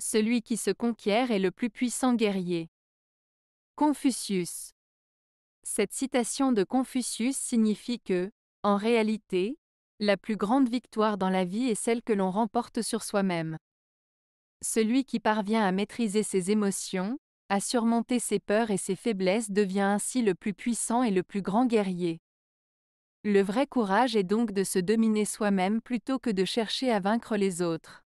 celui qui se conquiert est le plus puissant guerrier. Confucius. Cette citation de Confucius signifie que, en réalité, la plus grande victoire dans la vie est celle que l'on remporte sur soi-même. Celui qui parvient à maîtriser ses émotions, à surmonter ses peurs et ses faiblesses devient ainsi le plus puissant et le plus grand guerrier. Le vrai courage est donc de se dominer soi-même plutôt que de chercher à vaincre les autres.